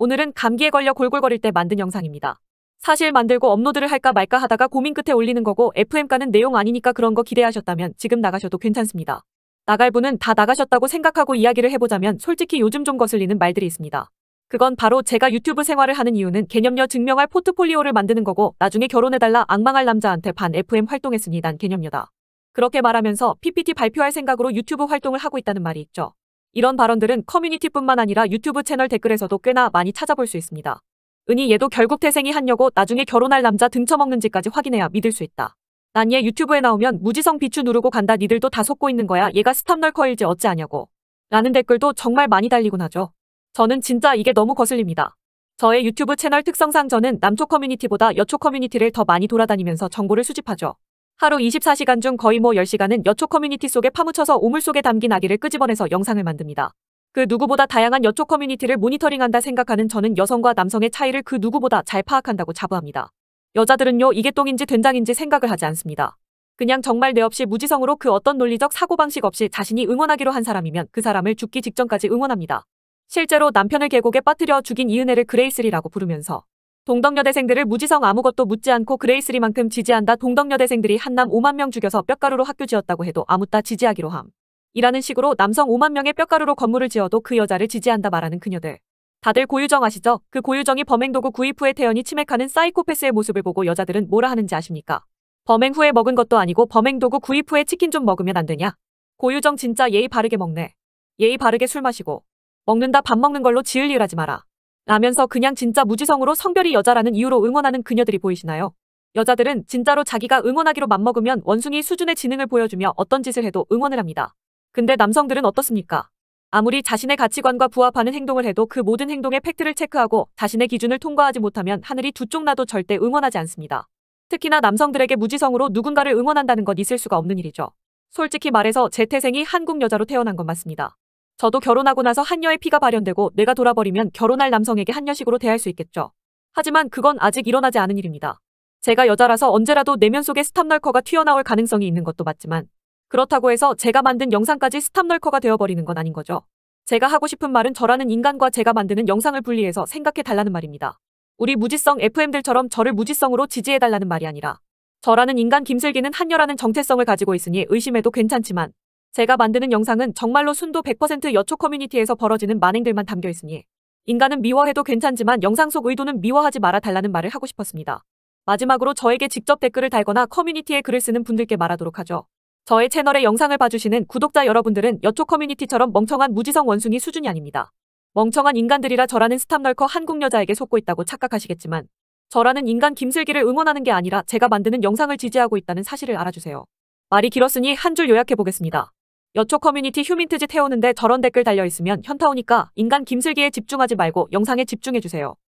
오늘은 감기에 걸려 골골거릴 때 만든 영상입니다. 사실 만들고 업로드를 할까 말까 하다가 고민 끝에 올리는 거고 FM가는 내용 아니니까 그런 거 기대하셨다면 지금 나가셔도 괜찮습니다. 나갈 분은 다 나가셨다고 생각하고 이야기를 해보자면 솔직히 요즘 좀 거슬리는 말들이 있습니다. 그건 바로 제가 유튜브 생활을 하는 이유는 개념녀 증명할 포트폴리오를 만드는 거고 나중에 결혼해달라 악망할 남자한테 반 FM 활동했으니 난 개념녀다. 그렇게 말하면서 PPT 발표할 생각으로 유튜브 활동을 하고 있다는 말이 있죠. 이런 발언들은 커뮤니티뿐만 아니라 유튜브 채널 댓글에서도 꽤나 많이 찾아볼 수 있습니다. 은희 얘도 결국 태생이 한여고 나중에 결혼할 남자 등쳐먹는지까지 확인해야 믿을 수 있다. 난 얘 유튜브에 나오면 무지성 비추 누르고 간다 니들도 다 속고 있는 거야 얘가 스탑널커일지 어찌하냐고. 라는 댓글도 정말 많이 달리곤 하죠. 저는 진짜 이게 너무 거슬립니다. 저의 유튜브 채널 특성상 저는 남초 커뮤니티보다 여초 커뮤니티를 더 많이 돌아다니면서 정보를 수집하죠. 하루 24시간 중 거의 뭐 10시간은 여초 커뮤니티 속에 파묻혀서 오물 속에 담긴 아기를 끄집어내서 영상을 만듭니다. 그 누구보다 다양한 여초 커뮤니티를 모니터링한다 생각하는 저는 여성과 남성의 차이를 그 누구보다 잘 파악한다고 자부합니다. 여자들은요 이게 똥인지 된장인지 생각을 하지 않습니다. 그냥 정말 내 없이 무지성으로 그 어떤 논리적 사고방식 없이 자신이 응원하기로 한 사람이면 그 사람을 죽기 직전까지 응원합니다. 실제로 남편을 계곡에 빠뜨려 죽인 이은혜를 그레이슬이라고 부르면서 동덕여대생들을 무지성 아무것도 묻지 않고 그레이스리만큼 지지한다. 동덕여대생들이 한남 5만 명 죽여서 뼈가루로 학교 지었다고 해도 아무따 지지하기로 함. 이라는 식으로 남성 5만 명의 뼈가루로 건물을 지어도 그 여자를 지지한다 말하는 그녀들. 다들 고유정 아시죠? 그 고유정이 범행도구 구입 후에 태연히 치맥하는 사이코패스의 모습을 보고 여자들은 뭐라 하는지 아십니까? 범행 후에 먹은 것도 아니고 범행도구 구입 후에 치킨 좀 먹으면 안 되냐? 고유정 진짜 예의 바르게 먹네. 예의 바르게 술 마시고. 먹는다 밥 먹는 걸로 지을 일하지 마라. 라면서 그냥 진짜 무지성으로 성별이 여자라는 이유로 응원하는 그녀들이 보이시나요? 여자들은 진짜로 자기가 응원하기로 맘먹으면 원숭이 수준의 지능을 보여주며 어떤 짓을 해도 응원을 합니다. 근데 남성들은 어떻습니까? 아무리 자신의 가치관과 부합하는 행동을 해도 그 모든 행동의 팩트를 체크하고 자신의 기준을 통과하지 못하면 하늘이 두 쪽 나도 절대 응원하지 않습니다. 특히나 남성들에게 무지성으로 누군가를 응원한다는 건 있을 수가 없는 일이죠. 솔직히 말해서 제 태생이 한국 여자로 태어난 건 맞습니다. 저도 결혼하고 나서 한녀의 피가 발현되고 내가 돌아버리면 결혼할 남성에게 한녀식으로 대할 수 있겠죠. 하지만 그건 아직 일어나지 않은 일입니다. 제가 여자라서 언제라도 내면 속에 스탑널커가 튀어나올 가능성이 있는 것도 맞지만 그렇다고 해서 제가 만든 영상까지 스탑널커가 되어버리는 건 아닌 거죠. 제가 하고 싶은 말은 저라는 인간과 제가 만드는 영상을 분리해서 생각해달라는 말입니다. 우리 무지성 FM들처럼 저를 무지성으로 지지해달라는 말이 아니라 저라는 인간 김슬기는 한녀라는 정체성을 가지고 있으니 의심해도 괜찮지만 제가 만드는 영상은 정말로 순도 100% 여초 커뮤니티에서 벌어지는 만행들만 담겨 있으니 인간은 미워해도 괜찮지만 영상 속 의도는 미워하지 말아 달라는 말을 하고 싶었습니다. 마지막으로 저에게 직접 댓글을 달거나 커뮤니티에 글을 쓰는 분들께 말하도록 하죠. 저의 채널에 영상을 봐주시는 구독자 여러분들은 여초 커뮤니티처럼 멍청한 무지성 원숭이 수준이 아닙니다. 멍청한 인간들이라 저라는 스탑널커 한국 여자에게 속고 있다고 착각하시겠지만 저라는 인간 김슬기를 응원하는 게 아니라 제가 만드는 영상을 지지하고 있다는 사실을 알아주세요. 말이 길었으니 한 줄 요약해보겠습니다. 여초 커뮤니티 휴민트지 태우는데 저런 댓글 달려있으면 현타 오니까 인간 김슬기에 집중하지 말고 영상에 집중해주세요.